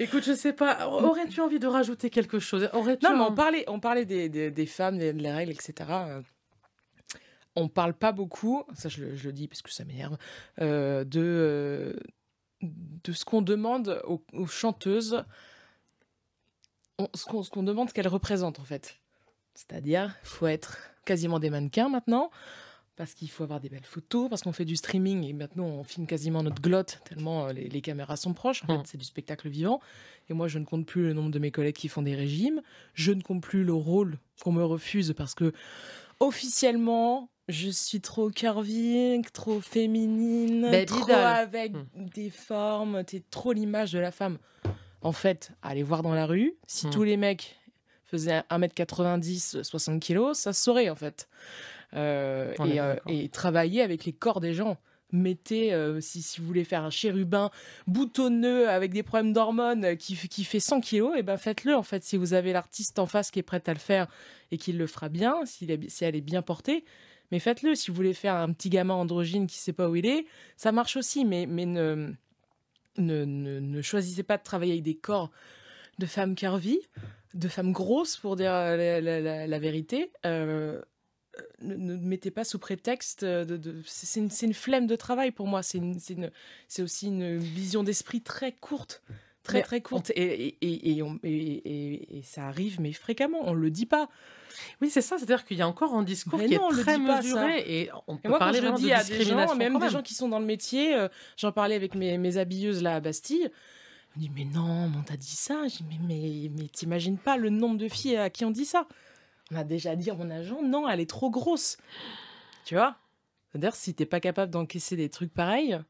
Écoute, je sais pas. Aurais-tu envie de rajouter quelque chose Non, mais on parlait, on parlait des, des, femmes, des, règles, etc. Euh, on parle pas beaucoup, ça je le, dis parce que ça m'énerve, euh, de, euh, de ce qu'on demande aux, chanteuses, ce qu'on demande, qu'elles représentent en fait. C'est-à-dire, faut être quasiment des mannequins maintenant parce qu'il faut avoir des belles photos, parce qu'on fait du streaming et maintenant on filme quasiment notre glotte tellement euh, les, caméras sont proches. Mm. c'est du spectacle vivant. Et moi, je ne compte plus le nombre de mes collègues qui font des régimes. Je ne compte plus le rôle qu'on me refuse parce que officiellement, je suis trop curving trop féminine, trop avec mm. des formes. T'es trop l'image de la femme. En fait, allez voir dans la rue. Si mm. tous les mecs faisaient 1m90, 60 kg, ça se saurait en fait. Euh, euh, et, travailler avec les corps des gens. Mettez, euh, si, si, vous voulez faire un chérubin boutonneux avec des problèmes d'hormones qui, qui, fait 100 kilos, et eh ben faites-le en fait. Si vous avez l'artiste en face qui est prête à le faire et qui le fera bien, si, elle est bien portée, mais faites-le. Si vous voulez faire un petit gamin androgyne qui sait pas où il est, ça marche aussi, mais, mais ne, ne, ne, choisissez pas de travailler avec des corps de femmes curvy de femmes grosses pour dire la, vérité, ne, mettez pas sous prétexte euh, c'est une, flemme de travail pour moi. C'est aussi une vision d'esprit très courte. Très très courte. Et, ça arrive, mais fréquemment, on ne le dit pas. Oui, c'est ça, c'est-à-dire qu'il y a encore un discours qui est très mesuré et on peut parler de à discrimination. même, des gens qui sont dans le métier, euh, j'en parlais avec mes, mes habilleuses là à Bastille, on dit, mais non, on t'a dit ça. mais, mais, mais t'imagines pas le nombre de filles à qui on dit ça. On a déjà dit à mon agent, non, elle est trop grosse. Tu vois D'ailleurs, si t'es pas capable d'encaisser des trucs pareils,